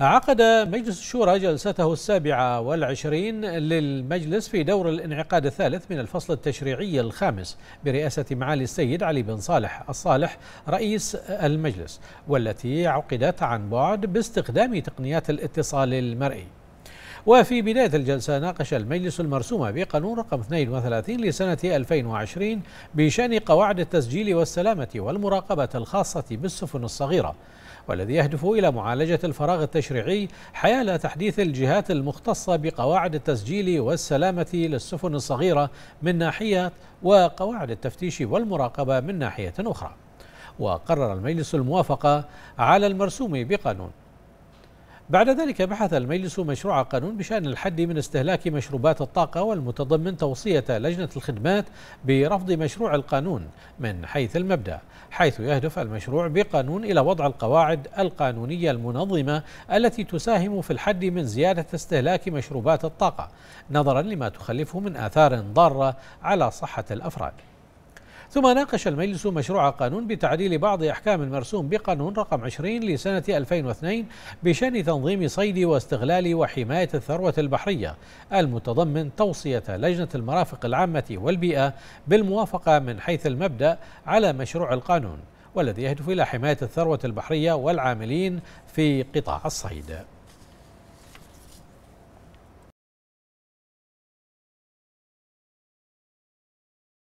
عقد مجلس الشورى جلسته السابعة والعشرين للمجلس في دور الانعقاد الثالث من الفصل التشريعي الخامس برئاسة معالي السيد علي بن صالح الصالح رئيس المجلس والتي عقدت عن بعد باستخدام تقنيات الاتصال المرئي وفي بداية الجلسة ناقش المجلس المرسومة بقانون رقم 32 لسنة 2020 بشأن قواعد التسجيل والسلامة والمراقبة الخاصة بالسفن الصغيرة والذي يهدف إلى معالجة الفراغ التشريعي حيال تحديث الجهات المختصة بقواعد التسجيل والسلامة للسفن الصغيرة من ناحية وقواعد التفتيش والمراقبة من ناحية أخرى وقرر المجلس الموافقة على المرسوم بقانون بعد ذلك بحث المجلس مشروع قانون بشأن الحد من استهلاك مشروبات الطاقة والمتضمن توصية لجنة الخدمات برفض مشروع القانون من حيث المبدأ حيث يهدف المشروع بقانون إلى وضع القواعد القانونية المنظمة التي تساهم في الحد من زيادة استهلاك مشروبات الطاقة نظرا لما تخلفه من آثار ضارة على صحة الأفراد ثم ناقش المجلس مشروع قانون بتعديل بعض أحكام المرسوم بقانون رقم 20 لسنة 2002 بشأن تنظيم صيد واستغلال وحماية الثروة البحرية المتضمن توصية لجنة المرافق العامة والبيئة بالموافقة من حيث المبدأ على مشروع القانون والذي يهدف إلى حماية الثروة البحرية والعاملين في قطاع الصيد